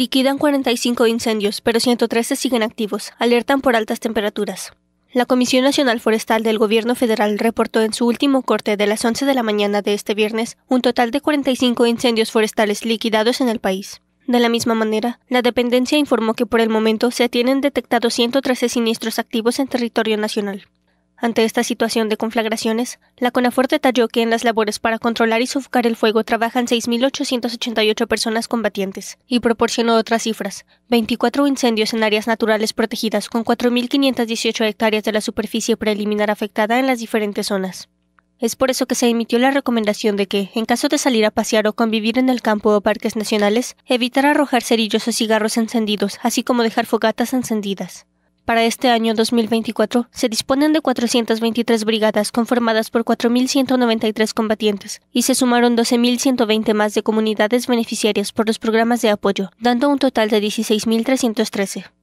Liquidan 45 incendios, pero 113 siguen activos. Alertan por altas temperaturas. La Comisión Nacional Forestal del Gobierno Federal reportó en su último corte de las 11 de la mañana de este viernes un total de 45 incendios forestales liquidados en el país. De la misma manera, la dependencia informó que por el momento se tienen detectados 113 siniestros activos en territorio nacional. Ante esta situación de conflagraciones, la CONAFORTE detalló que en las labores para controlar y sofocar el fuego trabajan 6.888 personas combatientes y proporcionó otras cifras, 24 incendios en áreas naturales protegidas con 4.518 hectáreas de la superficie preliminar afectada en las diferentes zonas. Es por eso que se emitió la recomendación de que, en caso de salir a pasear o convivir en el campo o parques nacionales, evitar arrojar cerillos o cigarros encendidos, así como dejar fogatas encendidas. Para este año 2024 se disponen de 423 brigadas conformadas por 4.193 combatientes y se sumaron 12.120 más de comunidades beneficiarias por los programas de apoyo, dando un total de 16.313.